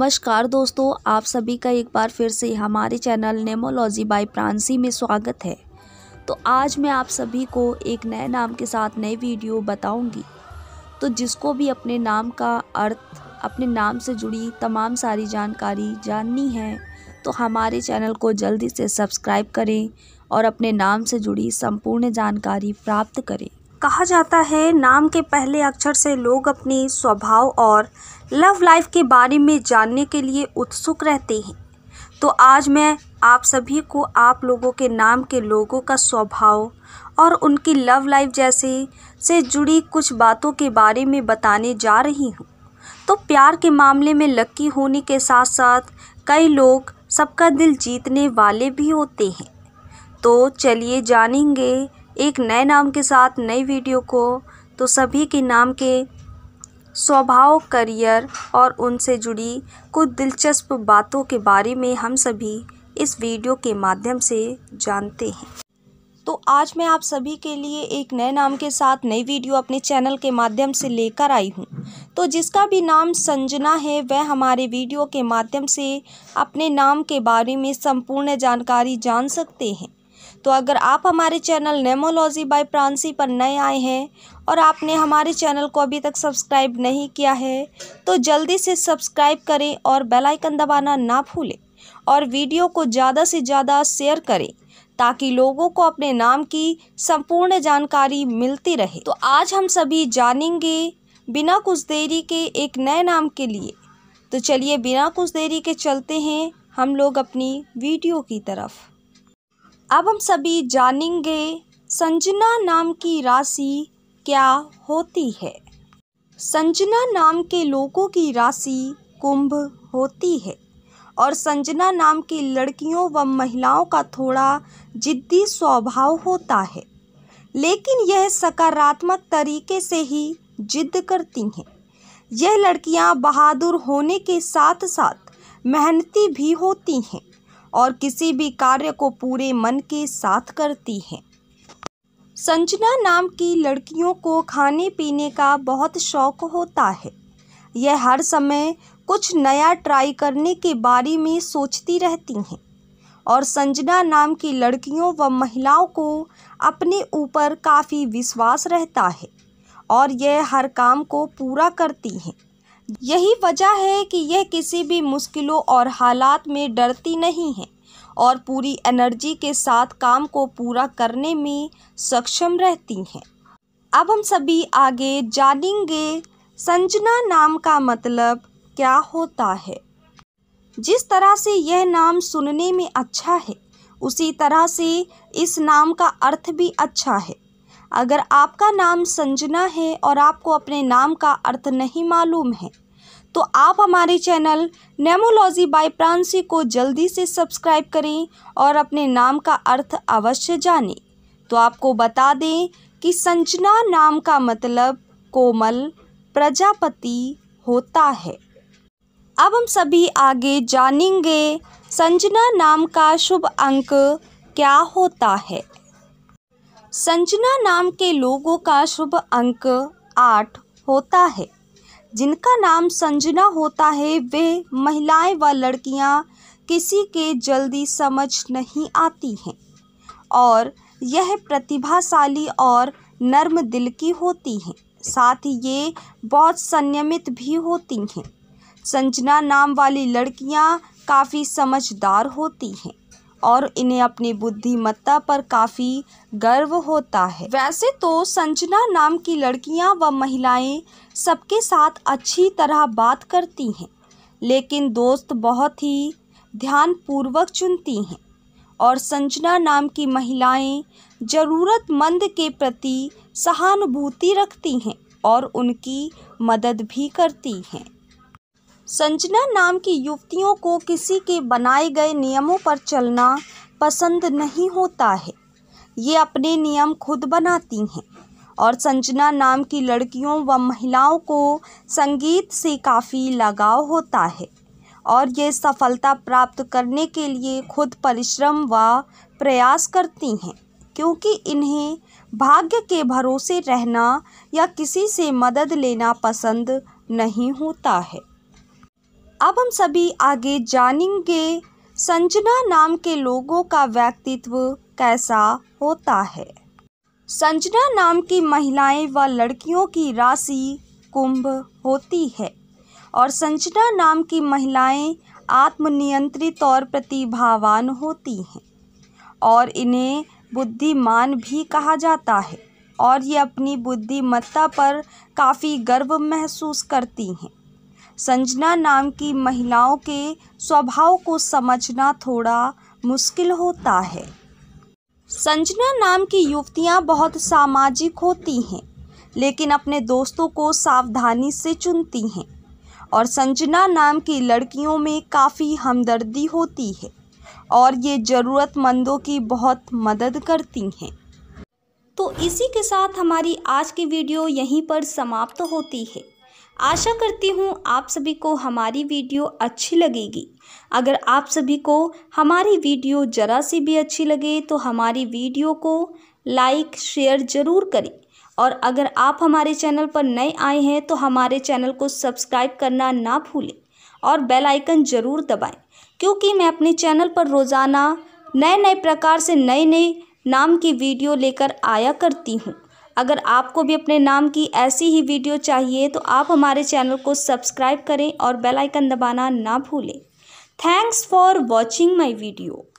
नमस्कार दोस्तों आप सभी का एक बार फिर से हमारे चैनल नेमोलॉजी बाय प्रांसी में स्वागत है तो आज मैं आप सभी को एक नए नाम के साथ नई वीडियो बताऊंगी तो जिसको भी अपने नाम का अर्थ अपने नाम से जुड़ी तमाम सारी जानकारी जाननी है तो हमारे चैनल को जल्दी से सब्सक्राइब करें और अपने नाम से जुड़ी संपूर्ण जानकारी प्राप्त करें कहा जाता है नाम के पहले अक्षर से लोग अपने स्वभाव और लव लाइफ के बारे में जानने के लिए उत्सुक रहते हैं तो आज मैं आप सभी को आप लोगों के नाम के लोगों का स्वभाव और उनकी लव लाइफ जैसे से जुड़ी कुछ बातों के बारे में बताने जा रही हूँ तो प्यार के मामले में लकी होने के साथ साथ कई लोग सबका दिल जीतने वाले भी होते हैं तो चलिए जानेंगे एक नए नाम के साथ नई वीडियो को तो सभी के नाम के स्वभाव करियर और उनसे जुड़ी कुछ दिलचस्प बातों के बारे में हम सभी इस वीडियो के माध्यम से जानते हैं तो आज मैं आप सभी के लिए एक नए नाम के साथ नई वीडियो अपने चैनल के माध्यम से लेकर आई हूँ तो जिसका भी नाम संजना है वह हमारे वीडियो के माध्यम से अपने नाम के बारे में संपूर्ण जानकारी जान सकते हैं तो अगर आप हमारे चैनल नेमोलॉजी बाय प्रांसी पर नए आए हैं और आपने हमारे चैनल को अभी तक सब्सक्राइब नहीं किया है तो जल्दी से सब्सक्राइब करें और बेल आइकन दबाना ना भूलें और वीडियो को ज़्यादा से ज़्यादा शेयर करें ताकि लोगों को अपने नाम की संपूर्ण जानकारी मिलती रहे तो आज हम सभी जानेंगे बिना कुछ देरी के एक नए नाम के लिए तो चलिए बिना कुछ देरी के चलते हैं हम लोग अपनी वीडियो की तरफ अब हम सभी जानेंगे संजना नाम की राशि क्या होती है संजना नाम के लोगों की राशि कुंभ होती है और संजना नाम की लड़कियों व महिलाओं का थोड़ा जिद्दी स्वभाव होता है लेकिन यह सकारात्मक तरीके से ही जिद करती हैं यह लड़कियां बहादुर होने के साथ साथ मेहनती भी होती हैं और किसी भी कार्य को पूरे मन के साथ करती हैं संजना नाम की लड़कियों को खाने पीने का बहुत शौक होता है यह हर समय कुछ नया ट्राई करने के बारे में सोचती रहती हैं और संजना नाम की लड़कियों व महिलाओं को अपने ऊपर काफ़ी विश्वास रहता है और यह हर काम को पूरा करती हैं यही वजह है कि यह किसी भी मुश्किलों और हालात में डरती नहीं है और पूरी एनर्जी के साथ काम को पूरा करने में सक्षम रहती हैं अब हम सभी आगे जानेंगे संजना नाम का मतलब क्या होता है जिस तरह से यह नाम सुनने में अच्छा है उसी तरह से इस नाम का अर्थ भी अच्छा है अगर आपका नाम संजना है और आपको अपने नाम का अर्थ नहीं मालूम है तो आप हमारे चैनल नेमोलॉजी बाय प्रांसी को जल्दी से सब्सक्राइब करें और अपने नाम का अर्थ अवश्य जानें तो आपको बता दें कि संजना नाम का मतलब कोमल प्रजापति होता है अब हम सभी आगे जानेंगे संजना नाम का शुभ अंक क्या होता है संजना नाम के लोगों का शुभ अंक आठ होता है जिनका नाम संजना होता है वे महिलाएं व लड़कियां किसी के जल्दी समझ नहीं आती हैं और यह प्रतिभाशाली और नर्म दिल की होती हैं साथ ही ये बहुत संयमित भी होती हैं संजना नाम वाली लड़कियां काफ़ी समझदार होती हैं और इन्हें अपनी बुद्धिमत्ता पर काफ़ी गर्व होता है वैसे तो संजना नाम की लड़कियां व महिलाएं सबके साथ अच्छी तरह बात करती हैं लेकिन दोस्त बहुत ही ध्यानपूर्वक चुनती हैं और संजना नाम की महिलाएं ज़रूरतमंद के प्रति सहानुभूति रखती हैं और उनकी मदद भी करती हैं संजना नाम की युवतियों को किसी के बनाए गए नियमों पर चलना पसंद नहीं होता है ये अपने नियम खुद बनाती हैं और संजना नाम की लड़कियों व महिलाओं को संगीत से काफ़ी लगाव होता है और ये सफलता प्राप्त करने के लिए खुद परिश्रम व प्रयास करती हैं क्योंकि इन्हें भाग्य के भरोसे रहना या किसी से मदद लेना पसंद नहीं होता है अब हम सभी आगे जानेंगे संजना नाम के लोगों का व्यक्तित्व कैसा होता है संजना नाम की महिलाएं व लड़कियों की राशि कुंभ होती है और संजना नाम की महिलाएं आत्मनियंत्रित और प्रतिभावान होती हैं और इन्हें बुद्धिमान भी कहा जाता है और ये अपनी बुद्धिमत्ता पर काफ़ी गर्व महसूस करती हैं संजना नाम की महिलाओं के स्वभाव को समझना थोड़ा मुश्किल होता है संजना नाम की युवतियां बहुत सामाजिक होती हैं लेकिन अपने दोस्तों को सावधानी से चुनती हैं और संजना नाम की लड़कियों में काफ़ी हमदर्दी होती है और ये ज़रूरतमंदों की बहुत मदद करती हैं तो इसी के साथ हमारी आज की वीडियो यहीं पर समाप्त होती है आशा करती हूँ आप सभी को हमारी वीडियो अच्छी लगेगी अगर आप सभी को हमारी वीडियो ज़रा सी भी अच्छी लगे तो हमारी वीडियो को लाइक शेयर ज़रूर करें और अगर आप हमारे चैनल पर नए आए हैं तो हमारे चैनल को सब्सक्राइब करना ना भूलें और बेल आइकन ज़रूर दबाएं क्योंकि मैं अपने चैनल पर रोज़ाना नए नए प्रकार से नए नए नाम की वीडियो लेकर आया करती हूँ अगर आपको भी अपने नाम की ऐसी ही वीडियो चाहिए तो आप हमारे चैनल को सब्सक्राइब करें और बेल आइकन दबाना ना भूलें thanks for watching my video